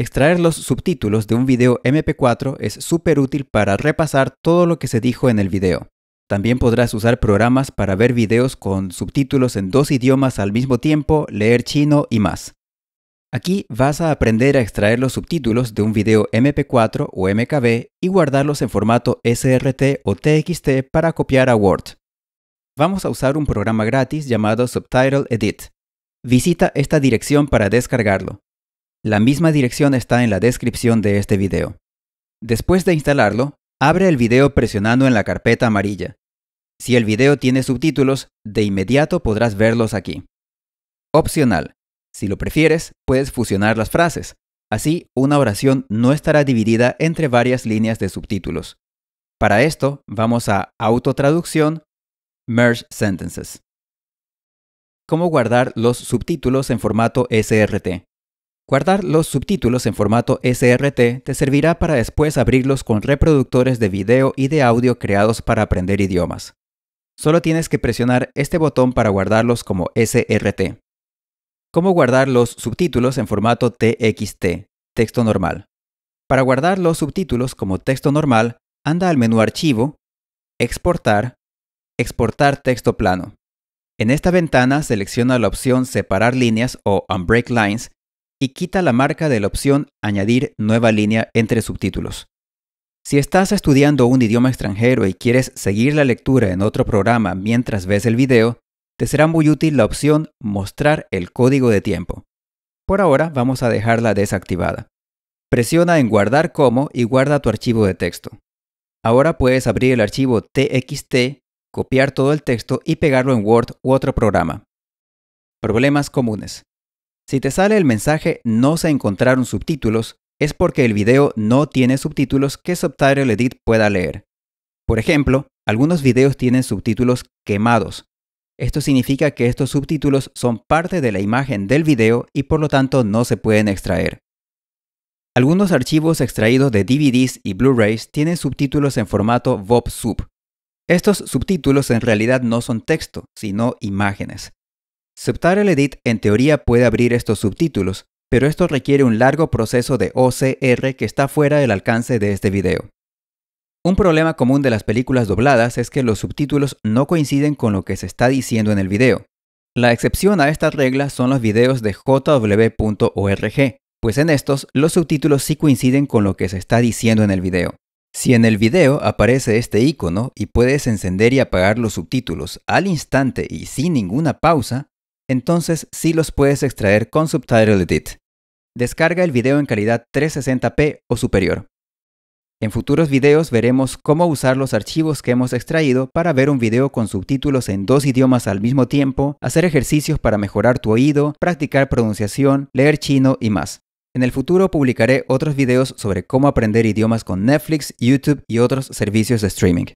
Extraer los subtítulos de un video MP4 es súper útil para repasar todo lo que se dijo en el video. También podrás usar programas para ver videos con subtítulos en dos idiomas al mismo tiempo, leer chino y más. Aquí vas a aprender a extraer los subtítulos de un video MP4 o MKB y guardarlos en formato SRT o TXT para copiar a Word. Vamos a usar un programa gratis llamado Subtitle Edit. Visita esta dirección para descargarlo. La misma dirección está en la descripción de este video. Después de instalarlo, abre el video presionando en la carpeta amarilla. Si el video tiene subtítulos, de inmediato podrás verlos aquí. Opcional. Si lo prefieres, puedes fusionar las frases. Así, una oración no estará dividida entre varias líneas de subtítulos. Para esto, vamos a Autotraducción, Merge Sentences. Cómo guardar los subtítulos en formato SRT. Guardar los subtítulos en formato SRT te servirá para después abrirlos con reproductores de video y de audio creados para aprender idiomas. Solo tienes que presionar este botón para guardarlos como SRT. ¿Cómo guardar los subtítulos en formato TXT, texto normal? Para guardar los subtítulos como texto normal, anda al menú Archivo, Exportar, Exportar texto plano. En esta ventana selecciona la opción Separar líneas o Unbreak Lines y quita la marca de la opción Añadir nueva línea entre subtítulos. Si estás estudiando un idioma extranjero y quieres seguir la lectura en otro programa mientras ves el video, te será muy útil la opción Mostrar el código de tiempo. Por ahora vamos a dejarla desactivada. Presiona en Guardar como y guarda tu archivo de texto. Ahora puedes abrir el archivo TXT, copiar todo el texto y pegarlo en Word u otro programa. Problemas comunes. Si te sale el mensaje no se encontraron subtítulos, es porque el video no tiene subtítulos que Subtitle Edit pueda leer. Por ejemplo, algunos videos tienen subtítulos quemados. Esto significa que estos subtítulos son parte de la imagen del video y por lo tanto no se pueden extraer. Algunos archivos extraídos de DVDs y Blu-rays tienen subtítulos en formato vop Estos subtítulos en realidad no son texto, sino imágenes. Aceptar el edit en teoría puede abrir estos subtítulos, pero esto requiere un largo proceso de OCR que está fuera del alcance de este video. Un problema común de las películas dobladas es que los subtítulos no coinciden con lo que se está diciendo en el video. La excepción a esta regla son los videos de jw.org, pues en estos los subtítulos sí coinciden con lo que se está diciendo en el video. Si en el video aparece este icono y puedes encender y apagar los subtítulos al instante y sin ninguna pausa, entonces sí los puedes extraer con Subtitle Edit. Descarga el video en calidad 360p o superior. En futuros videos veremos cómo usar los archivos que hemos extraído para ver un video con subtítulos en dos idiomas al mismo tiempo, hacer ejercicios para mejorar tu oído, practicar pronunciación, leer chino y más. En el futuro publicaré otros videos sobre cómo aprender idiomas con Netflix, YouTube y otros servicios de streaming.